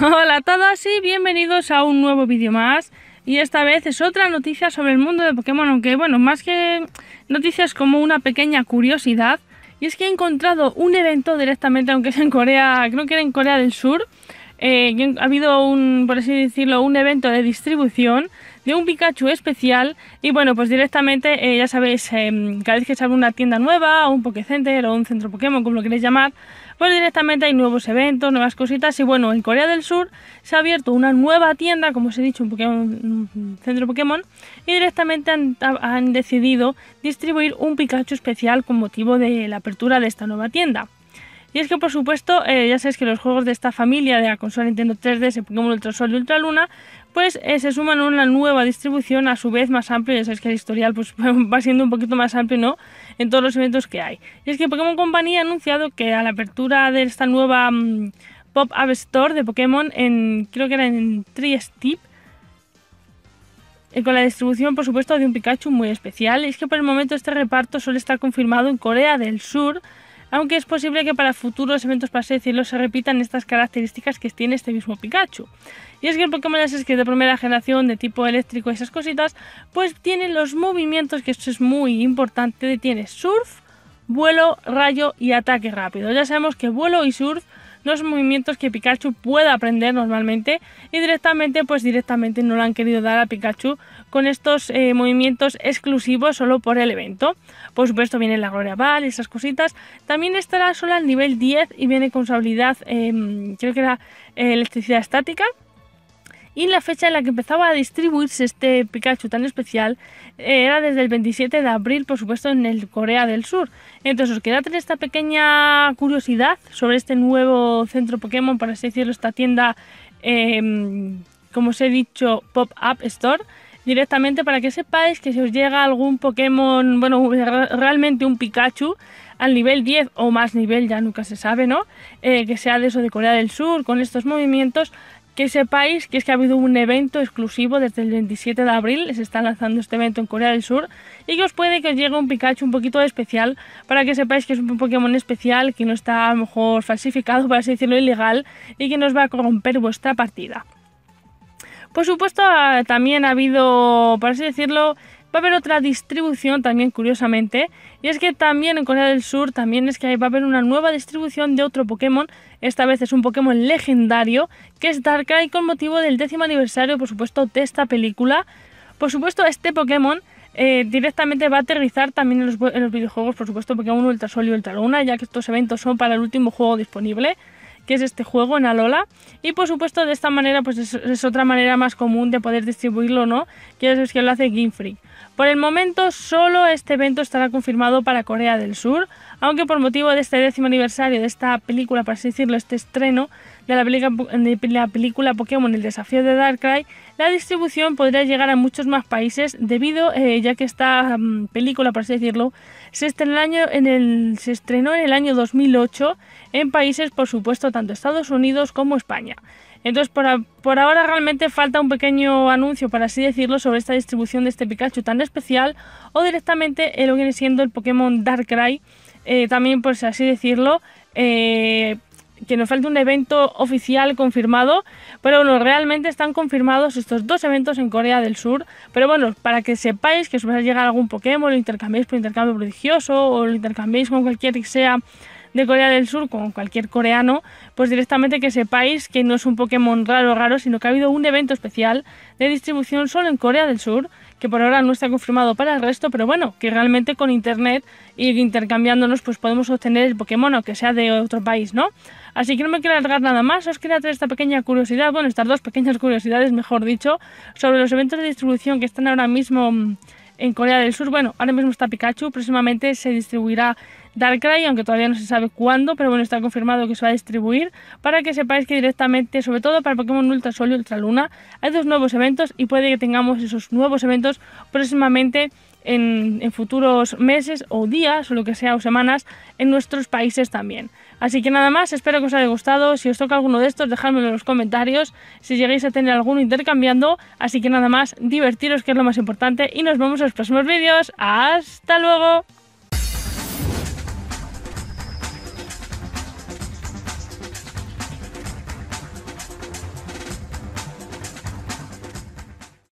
Hola a todos y bienvenidos a un nuevo vídeo más y esta vez es otra noticia sobre el mundo de Pokémon, aunque bueno, más que noticias como una pequeña curiosidad y es que he encontrado un evento directamente, aunque es en Corea, creo que era en Corea del Sur eh, ha habido un, por así decirlo, un evento de distribución de un Pikachu especial y bueno, pues directamente, eh, ya sabéis, em, cada vez que sale una tienda nueva o un Pokécenter o un centro Pokémon, como lo queréis llamar, pues directamente hay nuevos eventos, nuevas cositas y bueno, en Corea del Sur se ha abierto una nueva tienda, como os he dicho, un, centro Pokémon y directamente han decidido distribuir un Pikachu especial con motivo de la apertura de esta nueva tienda. Y es que, por supuesto, eh, ya sabéis que los juegos de esta familia de la consola Nintendo 3DS, Pokémon Ultra Sol y Ultra Luna, pues eh, se suman a una nueva distribución, a su vez más amplia. Ya sabéis que el historial pues, va siendo un poquito más amplio ¿no? en todos los eventos que hay. Y es que Pokémon Company ha anunciado que a la apertura de esta nueva mm, Pop-Up Store de Pokémon, en, creo que era en Triestip, eh, con la distribución, por supuesto, de un Pikachu muy especial. Y es que por el momento este reparto suele estar confirmado en Corea del Sur, aunque es posible que para futuros eventos pase de cielo se repitan estas características que tiene este mismo Pikachu. Y es que el Pokémon es que de primera generación, de tipo eléctrico y esas cositas, pues tiene los movimientos, que esto es muy importante, tiene surf, vuelo, rayo y ataque rápido. Ya sabemos que vuelo y surf los movimientos que Pikachu pueda aprender normalmente y directamente pues directamente no lo han querido dar a Pikachu con estos eh, movimientos exclusivos solo por el evento. Por supuesto viene la Gloria Ball y esas cositas. También estará solo al nivel 10 y viene con su habilidad, em, creo que era eh, electricidad estática y la fecha en la que empezaba a distribuirse este Pikachu tan especial eh, era desde el 27 de abril, por supuesto, en el Corea del Sur. Entonces os quería tener esta pequeña curiosidad sobre este nuevo centro Pokémon, para así decirlo, esta tienda, em, como os he dicho, Pop-Up Store directamente para que sepáis que si os llega algún Pokémon, bueno, realmente un Pikachu al nivel 10 o más nivel, ya nunca se sabe, ¿no? Eh, que sea de eso de Corea del Sur, con estos movimientos, que sepáis que es que ha habido un evento exclusivo desde el 27 de abril, se está lanzando este evento en Corea del Sur y que os puede que os llegue un Pikachu un poquito especial para que sepáis que es un Pokémon especial que no está a lo mejor falsificado, para así decirlo, ilegal y que nos va a corromper vuestra partida. Por supuesto, ah, también ha habido, por así decirlo, Va a haber otra distribución también, curiosamente, y es que también en Corea del Sur también es que va a haber una nueva distribución de otro Pokémon, esta vez es un Pokémon legendario, que es Darkrai con motivo del décimo aniversario, por supuesto, de esta película. Por supuesto, este Pokémon eh, directamente va a aterrizar también en los, videojuegos, por supuesto, Pokémon Ultra Sol y Ultra Luna, ya que estos eventos son para el último juego disponible que es este juego, en Alola. Y por supuesto, de esta manera, pues es, otra manera más común de poder distribuirlo, ¿no? Que es que lo hace Game Freak. Por el momento, solo este evento estará confirmado para Corea del Sur, aunque por motivo de este décimo aniversario de esta película, para así decirlo, este estreno, de la, la película Pokémon El desafío de Darkrai, la distribución podría llegar a muchos más países debido, eh, ya que esta mm, película, por así decirlo, se estrenó, en el año, 2008 en países, por supuesto, tanto Estados Unidos como España. Entonces, por, ahora realmente falta un pequeño anuncio, para así decirlo, sobre esta distribución de este Pikachu tan especial o directamente lo viene siendo el Pokémon Darkrai, eh, también, por así decirlo, eh, que nos falta un evento oficial confirmado, pero bueno, realmente están confirmados estos dos eventos en Corea del Sur, pero bueno, para que sepáis que si va a llegar algún Pokémon, lo intercambiéis por intercambio prodigioso o lo intercambiéis con cualquier que sea de Corea del Sur, como cualquier coreano, pues directamente que sepáis que no es un Pokémon raro raro, sino que ha habido un evento especial de distribución solo en Corea del Sur, que por ahora no está confirmado para el resto, pero bueno, que realmente con internet y e intercambiándonos pues podemos obtener el Pokémon, aunque sea de otro país, ¿no? Así que no me quiero alargar nada más, os quería traer esta pequeña curiosidad, bueno, estas dos pequeñas curiosidades, mejor dicho, sobre los eventos de distribución que están ahora mismo en Corea del Sur. Bueno, ahora mismo está Pikachu, próximamente se distribuirá Darkrai, aunque todavía no se sabe cuándo, pero bueno, está confirmado que se va a distribuir, para que sepáis que directamente, sobre todo para Pokémon Ultra Sol y Ultra Luna, hay dos nuevos eventos y puede que tengamos esos nuevos eventos próximamente en, futuros meses o días o lo que sea o semanas en nuestros países también. Así que nada más, espero que os haya gustado. Si os toca alguno de estos, dejadmelo en los comentarios. Si llegáis a tener alguno intercambiando. Así que nada más, divertiros que es lo más importante. Y nos vemos en los próximos vídeos. ¡Hasta luego!